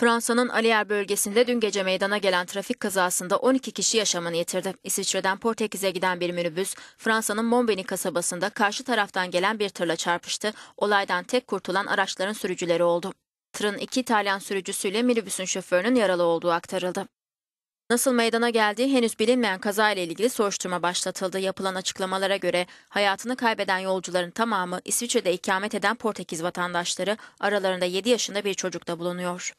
Fransa'nın Alier bölgesinde dün gece meydana gelen trafik kazasında 12 kişi yaşamını yitirdi. İsviçre'den Portekiz'e giden bir minibüs Fransa'nın Monbeni kasabasında karşı taraftan gelen bir tırla çarpıştı. Olaydan tek kurtulan araçların sürücüleri oldu. Tırın iki İtalyan sürücüsüyle minibüsün şoförünün yaralı olduğu aktarıldı. Nasıl meydana geldiği henüz bilinmeyen kaza ile ilgili soruşturma başlatıldı. Yapılan açıklamalara göre hayatını kaybeden yolcuların tamamı İsviçre'de ikamet eden Portekiz vatandaşları, aralarında 7 yaşında bir çocuk da bulunuyor.